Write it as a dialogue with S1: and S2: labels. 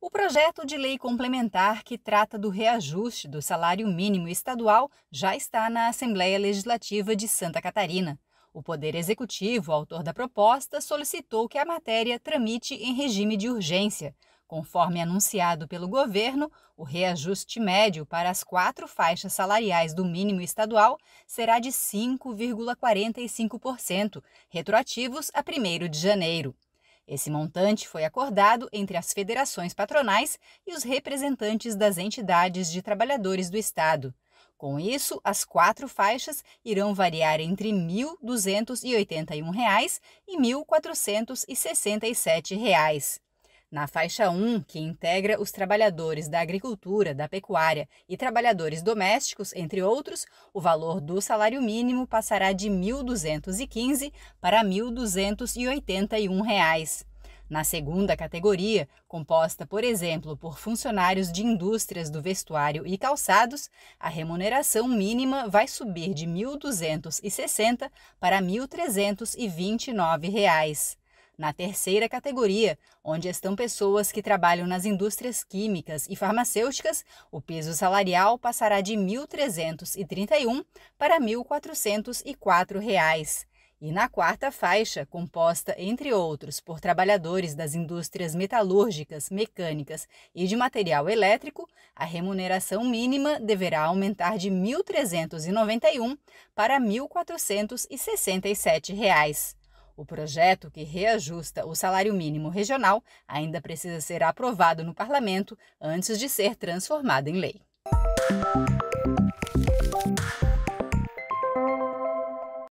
S1: O projeto de lei complementar que trata do reajuste do salário mínimo estadual já está na Assembleia Legislativa de Santa Catarina. O Poder Executivo, autor da proposta, solicitou que a matéria tramite em regime de urgência. Conforme anunciado pelo governo, o reajuste médio para as quatro faixas salariais do mínimo estadual será de 5,45%, retroativos a 1 de janeiro. Esse montante foi acordado entre as federações patronais e os representantes das entidades de trabalhadores do Estado. Com isso, as quatro faixas irão variar entre R$ 1.281 e R$ 1.467. Na faixa 1, que integra os trabalhadores da agricultura, da pecuária e trabalhadores domésticos, entre outros, o valor do salário mínimo passará de R$ 1.215 para R$ 1.281. Na segunda categoria, composta, por exemplo, por funcionários de indústrias do vestuário e calçados, a remuneração mínima vai subir de R$ 1.260 para R$ 1.329 na terceira categoria, onde estão pessoas que trabalham nas indústrias químicas e farmacêuticas, o peso salarial passará de R$ 1.331 para R$ 1.404. Reais. E na quarta faixa, composta, entre outros, por trabalhadores das indústrias metalúrgicas, mecânicas e de material elétrico, a remuneração mínima deverá aumentar de R$ 1.391 para R$ 1.467. Reais. O projeto que reajusta o salário mínimo regional ainda precisa ser aprovado no parlamento antes de ser transformado em lei.